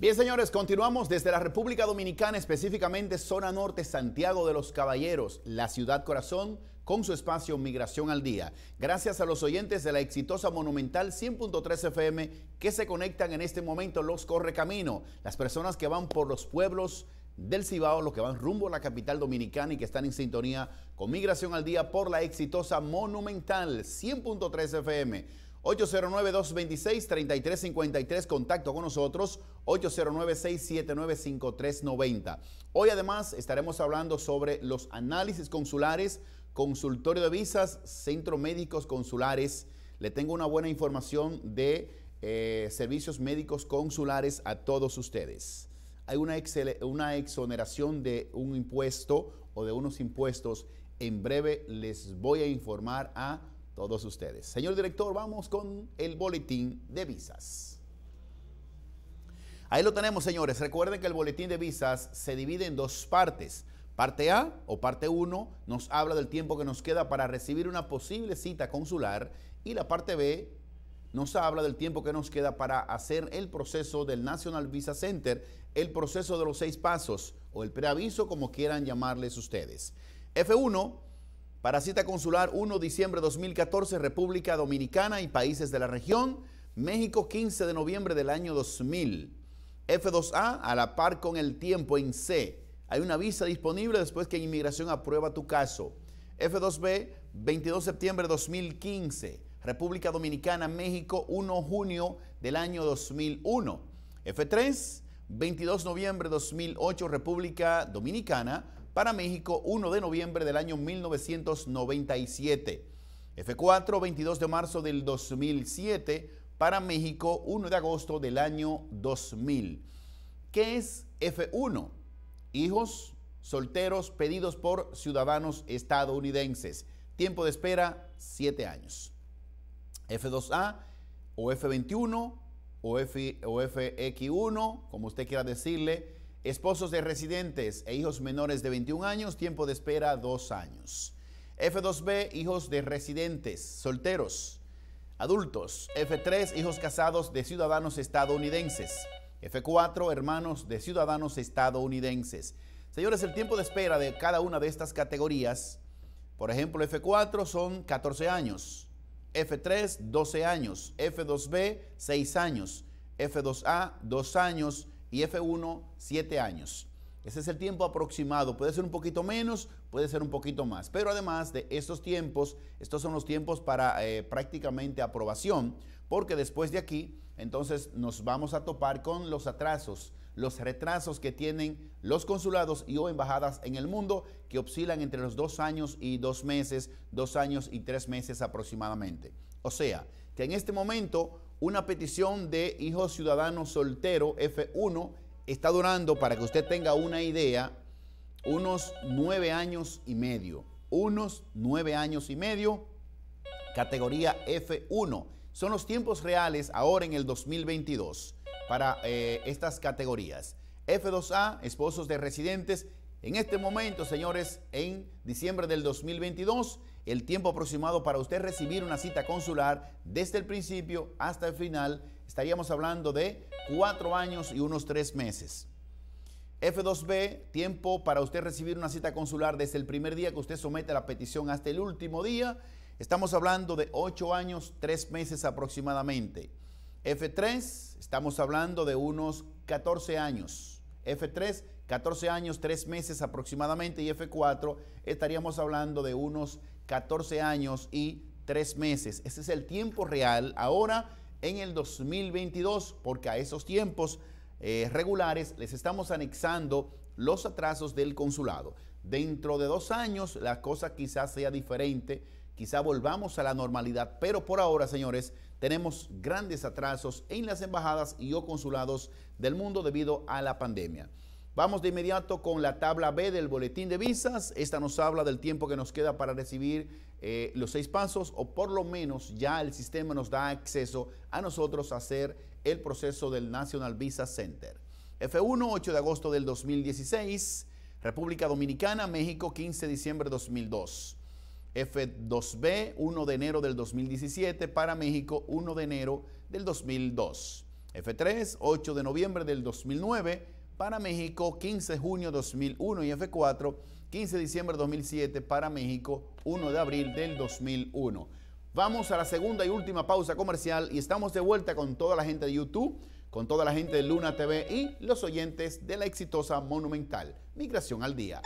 Bien, señores, continuamos desde la República Dominicana, específicamente zona norte, Santiago de los Caballeros, la ciudad corazón, con su espacio Migración al Día. Gracias a los oyentes de la exitosa Monumental 100.3 FM que se conectan en este momento los correcamino, las personas que van por los pueblos del Cibao, los que van rumbo a la capital dominicana y que están en sintonía con Migración al Día por la exitosa Monumental 100.3 FM. 809-226-3353, contacto con nosotros, 809-679-5390. Hoy además estaremos hablando sobre los análisis consulares, consultorio de visas, centro médicos consulares. Le tengo una buena información de eh, servicios médicos consulares a todos ustedes. Hay una, una exoneración de un impuesto o de unos impuestos. En breve les voy a informar a todos ustedes. Señor director, vamos con el boletín de visas. Ahí lo tenemos, señores. Recuerden que el boletín de visas se divide en dos partes. Parte A o parte 1 nos habla del tiempo que nos queda para recibir una posible cita consular y la parte B nos habla del tiempo que nos queda para hacer el proceso del National Visa Center, el proceso de los seis pasos o el preaviso, como quieran llamarles ustedes. F1 para cita consular 1 de diciembre de 2014, República Dominicana y países de la región, México 15 de noviembre del año 2000. F2A a la par con el tiempo en C. Hay una visa disponible después que Inmigración aprueba tu caso. F2B 22 de septiembre de 2015, República Dominicana, México 1 de junio del año 2001. F3 22 de noviembre de 2008, República Dominicana, para México 1 de noviembre del año 1997. F4 22 de marzo del 2007 para México 1 de agosto del año 2000. ¿Qué es F1? Hijos solteros pedidos por ciudadanos estadounidenses. Tiempo de espera 7 años. F2A o F21 o, FX1, como usted quiera decirle Esposos de residentes e hijos menores de 21 años, tiempo de espera 2 años. F2B, hijos de residentes, solteros, adultos. F3, hijos casados de ciudadanos estadounidenses. F4, hermanos de ciudadanos estadounidenses. Señores, el tiempo de espera de cada una de estas categorías, por ejemplo, F4 son 14 años, F3 12 años, F2B 6 años, F2A 2 años, y F1 7 años. Ese es el tiempo aproximado, puede ser un poquito menos, puede ser un poquito más. Pero además de estos tiempos, estos son los tiempos para eh, prácticamente aprobación, porque después de aquí, entonces nos vamos a topar con los atrasos, los retrasos que tienen los consulados y o embajadas en el mundo que oscilan entre los dos años y dos meses, dos años y tres meses aproximadamente. O sea, que en este momento una petición de hijo ciudadano soltero F1 está durando, para que usted tenga una idea, unos nueve años y medio. Unos nueve años y medio, categoría F1. Son los tiempos reales ahora en el 2022 para eh, estas categorías. F2A, esposos de residentes, en este momento, señores, en diciembre del 2022, el tiempo aproximado para usted recibir una cita consular desde el principio hasta el final, estaríamos hablando de cuatro años y unos tres meses. F2B, tiempo para usted recibir una cita consular desde el primer día que usted somete la petición hasta el último día, estamos hablando de ocho años, tres meses aproximadamente. F3, estamos hablando de unos 14 años. F3, 14 años, tres meses aproximadamente. Y F4, estaríamos hablando de unos 14 años y 3 meses. Ese es el tiempo real ahora en el 2022, porque a esos tiempos eh, regulares les estamos anexando los atrasos del consulado. Dentro de dos años la cosa quizás sea diferente, quizá volvamos a la normalidad, pero por ahora, señores, tenemos grandes atrasos en las embajadas y o consulados del mundo debido a la pandemia. Vamos de inmediato con la tabla B del boletín de visas. Esta nos habla del tiempo que nos queda para recibir eh, los seis pasos o por lo menos ya el sistema nos da acceso a nosotros a hacer el proceso del National Visa Center. F1, 8 de agosto del 2016. República Dominicana, México, 15 de diciembre de 2002. F2B, 1 de enero del 2017. Para México, 1 de enero del 2002. F3, 8 de noviembre del 2009 para México 15 de junio 2001 y F4 15 de diciembre de 2007 para México 1 de abril del 2001. Vamos a la segunda y última pausa comercial y estamos de vuelta con toda la gente de YouTube, con toda la gente de Luna TV y los oyentes de la exitosa Monumental. Migración al día.